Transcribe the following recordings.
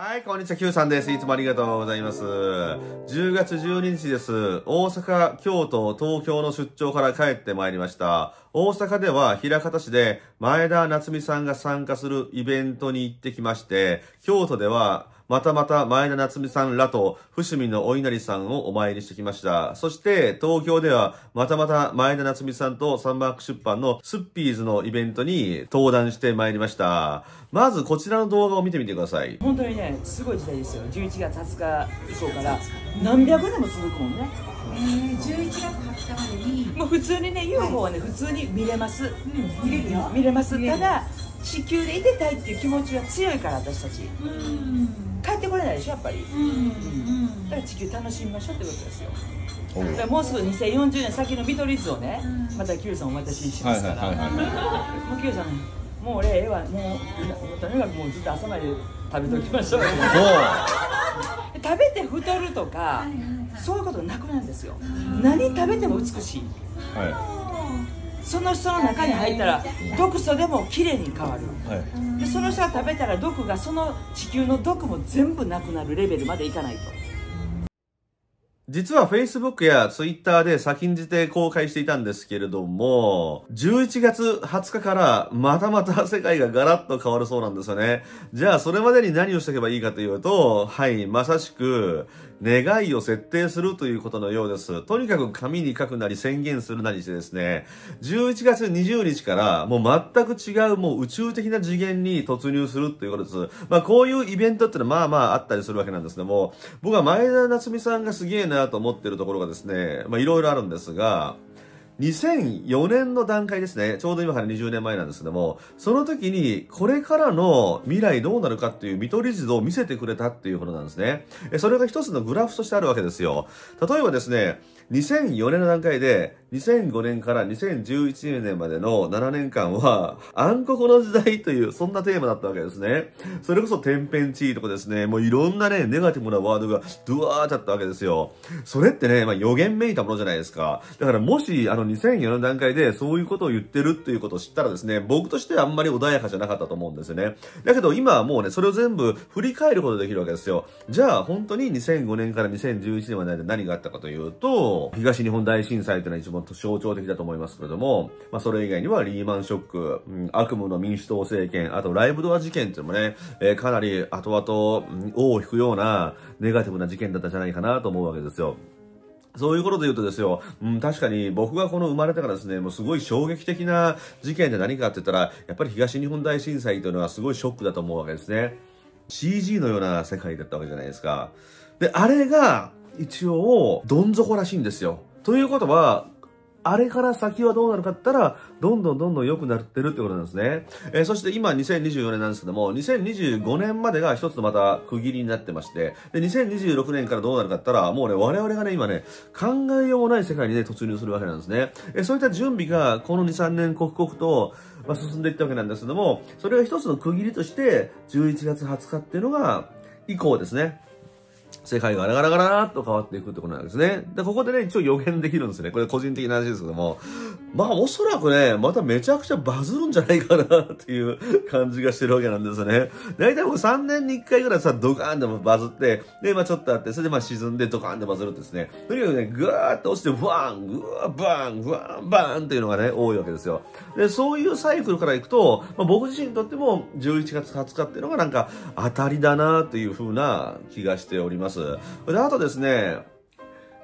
はい、こんにちは、Q さんです。いつもありがとうございます。10月12日です。大阪、京都、東京の出張から帰ってまいりました。大阪では、枚方市で前田夏美さんが参加するイベントに行ってきまして、京都では、またまた前田夏美さんらと、伏見のお稲荷さんをお参りしてきました。そして、東京では、またまた前田夏美さんとサンマーク出版のスッピーズのイベントに登壇してまいりました。まず、こちらの動画を見てみてください。本当にね、すごい時代ですよ。11月20日以降から、何百年も続くもんね。えー、11月20日までにもう普通にね UFO はね、はい、普通に見れます、うん、見れるよ見れますただ地球でいてたいっていう気持ちが強いから私たちうんってこれないでしょやっぱり、だから地球楽しみましょうってことですよもうすぐ2040年先の見取り図をね、また Q さんお待たせしますから、もう Q さんもう俺絵は、もうとにかくもうずっと朝まで食べときましょう、食べて太るとか、そういうことなくなるんですよ、何食べても美しい、はいその人の中に入ったら毒素でもきれいに変わる、はい、でその人が食べたら毒がその地球の毒も全部なくなるレベルまでいかないと実は Facebook や Twitter で先んじて公開していたんですけれども、11月20日からまたまた世界がガラッと変わるそうなんですよね。じゃあそれまでに何をしとけばいいかというと、はい、まさしく、願いを設定するということのようです。とにかく紙に書くなり宣言するなりしてですね、11月20日からもう全く違うもう宇宙的な次元に突入するということです。まあこういうイベントってのはまあまああったりするわけなんですけども、僕は前田夏美さんがすげえなと思ってるところがですね、まあいろいろあるんですが、2004年の段階ですね。ちょうど今から20年前なんですけども、その時にこれからの未来どうなるかっていう見取り図を見せてくれたっていうことなんですね。それが一つのグラフとしてあるわけですよ。例えばですね、2004年の段階で2005年から2011年までの7年間は、暗黒の時代という、そんなテーマだったわけですね。それこそ天変地異とかですね、もういろんなね、ネガティブなワードがドワーっちゃったわけですよ。それってね、まあ予言めいたものじゃないですか。だからもし、あの2004の段階でそういうことを言ってるっていうことを知ったらですね、僕としてはあんまり穏やかじゃなかったと思うんですよね。だけど今はもうね、それを全部振り返ることできるわけですよ。じゃあ本当に2005年から2011年まで何があったかというと、東日本大震災というのは一番も象徴的だと思いますけれども、まあ、それ以外にはリーマンショック、うん、悪夢の民主党政権、あとライブドア事件っていうのもね、えー、かなり後々、うん、王を引くようなネガティブな事件だったんじゃないかなと思うわけですよ。そういうことで言うとですよ、うん、確かに僕がこの生まれてからですね、もうすごい衝撃的な事件で何かって言ったら、やっぱり東日本大震災というのはすごいショックだと思うわけですね。CG のような世界だったわけじゃないですか。で、あれが一応どん底らしいんですよ。ということは、あれから先はどうなるかったら、どんどんどんどん良くなってるってことなんですね。えー、そして今2024年なんですけども、2025年までが一つまた区切りになってまして、で、2026年からどうなるかったら、もうね、我々がね、今ね、考えようもない世界にね、突入するわけなんですね。えー、そういった準備が、この2、3年刻々と、まあ、進んでいったわけなんですけども、それが一つの区切りとして、11月20日っていうのが、以降ですね。世界がガラガラガラーと変わっていくってことなんですね。で、ここでね、一応予言できるんですね。これ個人的な話ですけども。まあ、おそらくね、まためちゃくちゃバズるんじゃないかなっていう感じがしてるわけなんですね。ね。いたい。僕3年に1回ぐらいさ、ドカーンでもバズって、で、まあちょっとあって、それでまあ沈んでドカーンでバズるんですね。とにかくね、ぐーっと落ちて、ブワン、ぐー、バン、ブワン、バーンっていうのがね、多いわけですよ。で、そういうサイクルからいくと、まあ、僕自身にとっても11月20日っていうのがなんか当たりだなというふうな気がしております。ります。で、あとですね、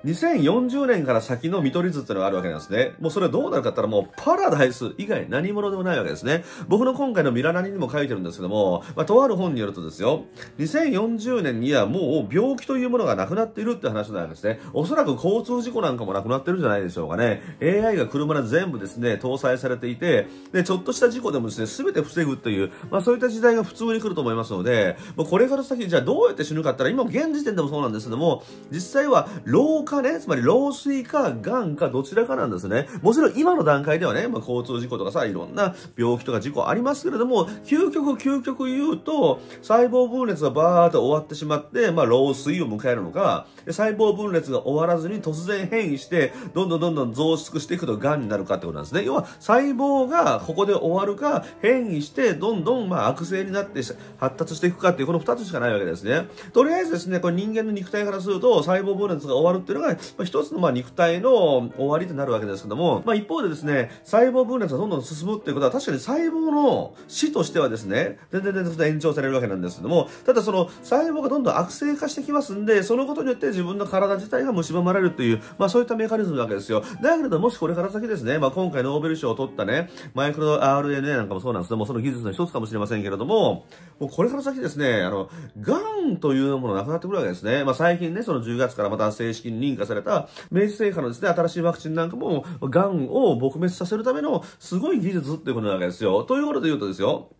2040年から先の見取り図っていうのがあるわけなんですね。もうそれはどうなるかって言ったらもうパラダイス以外何者でもないわけですね。僕の今回のミラナにも書いてるんですけども、まあ、とある本によるとですよ、2040年にはもう病気というものがなくなっているって話なんですね。おそらく交通事故なんかもなくなってるんじゃないでしょうかね。AI が車で全部ですね、搭載されていて、で、ちょっとした事故でもですね、全て防ぐという、まあそういった時代が普通に来ると思いますので、もうこれから先じゃあどうやって死ぬかって言ったら、今現時点でもそうなんですけども、実際は老化かね、つまり老衰か、癌か、どちらかなんですね。もちろん今の段階ではね、まあ、交通事故とかさ、いろんな病気とか事故ありますけれども、究極究極言うと、細胞分裂がバーっと終わってしまって、まあ、老衰を迎えるのか、細胞分裂が終わらずに突然変異して、どんどんどんどん増殖していくと癌になるかってことなんですね。要は、細胞がここで終わるか、変異して、どんどんまあ悪性になって発達していくかっていう、この2つしかないわけですね。とりあえずですね、これ人間の肉体からすると、細胞分裂が終わるっていうのがが、ま一つのまあ、肉体の終わりとなるわけですけども、まあ、一方でですね、細胞分裂がどんどん進むっていうことは、確かに細胞の死としてはですね、全然全然延長されるわけなんですけども、ただその細胞がどんどん悪性化してきますんで、そのことによって自分の体自体が蝕まれるという、まあ、そういったメカニズムなわけですよ。だけれどももしこれから先ですね、まあ、今回ノーベル賞を取ったね、マイクロ RNA なんかもそうなんですけども、その技術の一つかもしれませんけれども、もうこれから先ですね、あの、癌というものがなくなってくるわけですね。まあ、最近ね、その10月からまた正式に認可された明治製菓のですね、新しいワクチンなんかも、がんを撲滅させるためのすごい技術っていうことなわけですよ。ということで言うとですよ、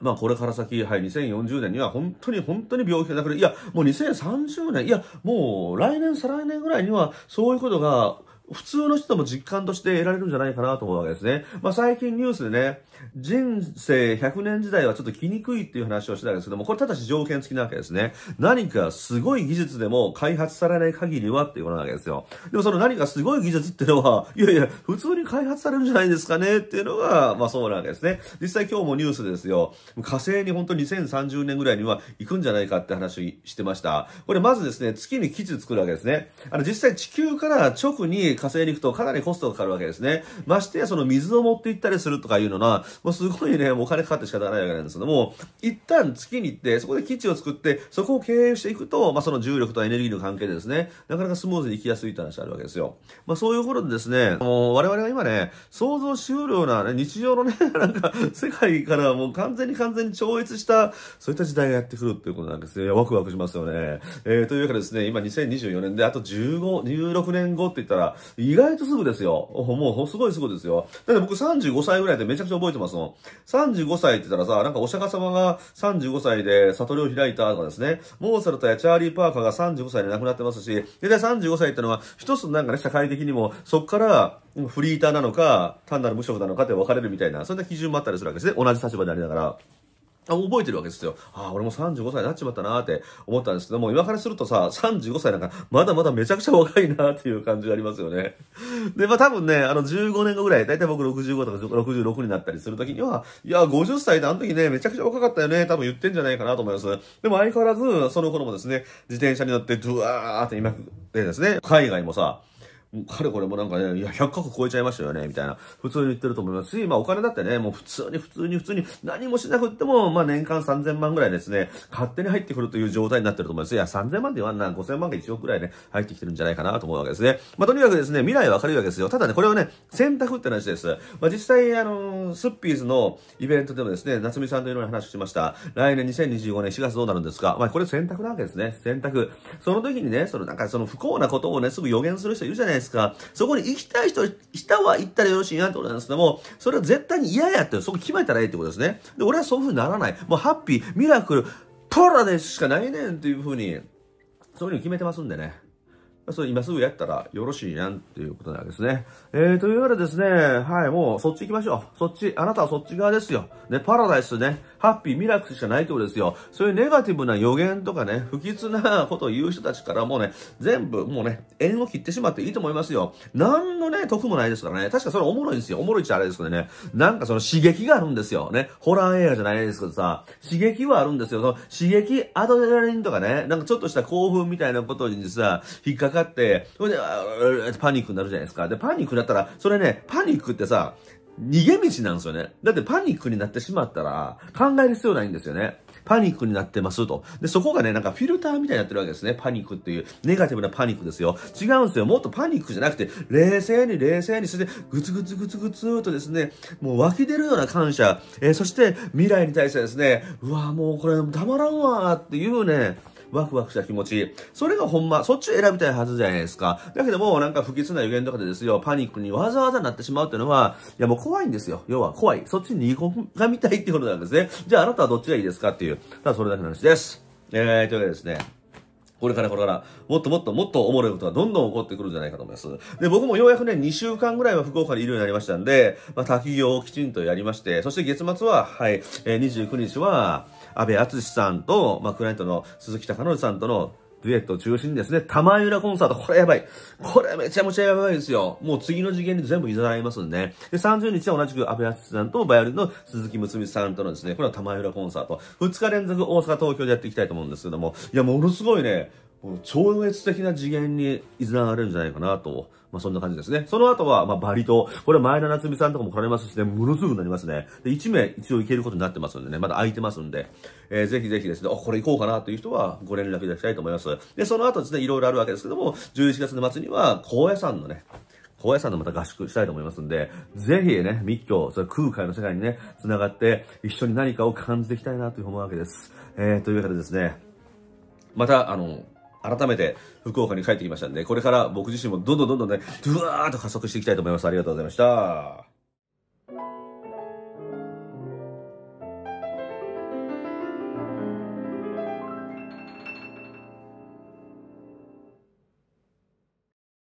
まあこれから先、はい、2040年には本当に本当に病気がなくて、いや、もう2030年、いや、もう来年、再来年ぐらいにはそういうことが、普通の人も実感として得られるんじゃないかなと思うわけですね。まあ、最近ニュースでね、人生100年時代はちょっと来にくいっていう話をしてたんですけども、これただし条件付きなわけですね。何かすごい技術でも開発されない限りはっていうことなわけですよ。でもその何かすごい技術っていうのは、いやいや、普通に開発されるんじゃないですかねっていうのが、まあそうなわけですね。実際今日もニュースですよ。火星に本当2030年ぐらいには行くんじゃないかって話してました。これまずですね、月に基地作るわけですね。あの実際地球から直に稼いに行くとかなりコストがかかるわけですね。ましてや、その水を持って行ったりするとかいうのは、もうすごいね、もうお金かかって仕方ないわけなんですけども、一旦月に行って、そこで基地を作って、そこを経営していくと、まあ、その重力とエネルギーの関係でですね、なかなかスムーズに行きやすいという話があるわけですよ。まあ、そういうことでですね、もう我々は今ね、想像しうるような、ね、日常のね、なんか、世界からもう完全に完全に超越した、そういった時代がやってくるっていうことなんですね。ワクワクしますよね。えー、というわけでですね、今2024年で、あと15、16年後って言ったら、意外とすぐですよ。もう、すごいすぐですよ。だって僕35歳ぐらいでめちゃくちゃ覚えてますもん。35歳って言ったらさ、なんかお釈迦様が35歳で悟りを開いたとかですね、モーツァルトやチャーリー・パーカーが35歳で亡くなってますし、で、35歳ってのは、一つなんかね、社会的にも、そっから、フリーターなのか、単なる無職なのかって分かれるみたいな、そんな基準もあったりするわけですね。同じ立場でありながら。覚えてるわけですよ。ああ、俺も35歳になっちまったなーって思ったんですけども、今からするとさ、35歳なんか、まだまだめちゃくちゃ若いなーっていう感じがありますよね。で、まあ多分ね、あの、15年後ぐらい、だいたい僕65とか66になったりするときには、いや、50歳ってあの時ね、めちゃくちゃ若かったよね、多分言ってんじゃないかなと思います。でも相変わらず、その頃もですね、自転車に乗って、ドゥワーって今でですね、海外もさ、かれこれもなんかね、いや、100カ国超えちゃいましたよね、みたいな、普通に言ってると思いますし、まあお金だってね、もう普通に普通に普通に何もしなくっても、まあ年間3000万ぐらいですね、勝手に入ってくるという状態になってると思います。いや、3000万で言わんな、5000万が1億ぐらいね、入ってきてるんじゃないかなと思うわけですね。まあとにかくですね、未来は明るいわけですよ。ただね、これはね、選択って話です。まあ実際、あのスッピーズのイベントでもですね、夏美さんといろいろ話しました。来年2025年4月どうなるんですかまあこれ選択なわけですね。選択。その時にね、そのなんかその不幸なことをね、すぐ予言する人いるじゃないですか。ですか。そこに行きたい人、下は行ったらよろしいなってことなんですけども、それは絶対に嫌やって、そこ決めたらええってことですね。で、俺はそういう風にならない。もうハッピー、ミラクル、プラですしかないねんっていう風に、そういう風に決めてますんでね。それ今すぐやったらよろしいやんっていうことなんですね。えー、というわけでですね、はい、もうそっち行きましょう。そっち、あなたはそっち側ですよ。ね、パラダイスね、ハッピー、ミラクスしかないってことですよ。そういうネガティブな予言とかね、不吉なことを言う人たちからもうね、全部もうね、縁を切ってしまっていいと思いますよ。何のね、得もないですからね。確かそれおもろいんですよ。おもろいっちゃあれですけどね。なんかその刺激があるんですよ。ね、ホラー映画じゃないですけどさ、刺激はあるんですよ。その刺激、アドレナリンとかね、なんかちょっとした興奮みたいなことにさ、引っかって、それで、パニックになるじゃないですか。で、パニックになったら、それね、パニックってさ、逃げ道なんですよね。だってパニックになってしまったら、考える必要ないんですよね。パニックになってますと。で、そこがね、なんかフィルターみたいになってるわけですね。パニックっていう、ネガティブなパニックですよ。違うんですよ。もっとパニックじゃなくて、冷静に冷静に、そして、ぐつぐつぐつぐつとですね、もう湧き出るような感謝、えー、そして未来に対してですね、うわもうこれたまらんわーっていうね、ワクワクした気持ち。それがほんま、そっちを選びたいはずじゃないですか。だけども、なんか不吉な予言とかでですよ、パニックにわざわざなってしまうっていうのは、いやもう怖いんですよ。要は怖い。そっちに逃げ込みたいっていうことなんですね。じゃああなたはどっちがいいですかっていう。ただそれだけの話です。えー、というわけでですね。これからこれから、もっともっともっとおもろいことがどんどん起こってくるんじゃないかと思います。で、僕もようやくね、2週間ぐらいは福岡にいるようになりましたんで、まあ、滝行をきちんとやりまして、そして月末は、はい、えー、29日は、安部淳さんと、まあ、クライアントの鈴木隆則さんとのデュエットを中心ですね。玉浦コンサート。これやばい。これめちゃめちゃやばいですよ。もう次の次元に全部いただいますんで、ね。で、30日は同じく安部淳さんとバイオリンの鈴木むみさんとのですね、これは玉浦コンサート。2日連続大阪、東京でやっていきたいと思うんですけども、いや、ものすごいね、超越的な次元にいざなわれるんじゃないかなと。まあ、そんな感じですね。その後は、まあ、バリ島。これ前田夏美さんとかも来られますしね、ものすごくなりますね。で、1名一応行けることになってますんでね、まだ空いてますんで、えー、ぜひぜひですね、あ、これ行こうかなという人はご連絡いただきたいと思います。で、その後ですね、いろいろあるわけですけども、11月の末には、高野山のね、高野山のまた合宿したいと思いますんで、ぜひね、密教、それ空海の世界にね、繋がって、一緒に何かを感じていきたいなという思うわけです。えー、というわけでですね、また、あの、改めて福岡に帰ってきましたんで、これから僕自身もどんどんどんどんね、ドゥワーッと加速していきたいと思います。ありがとうございました。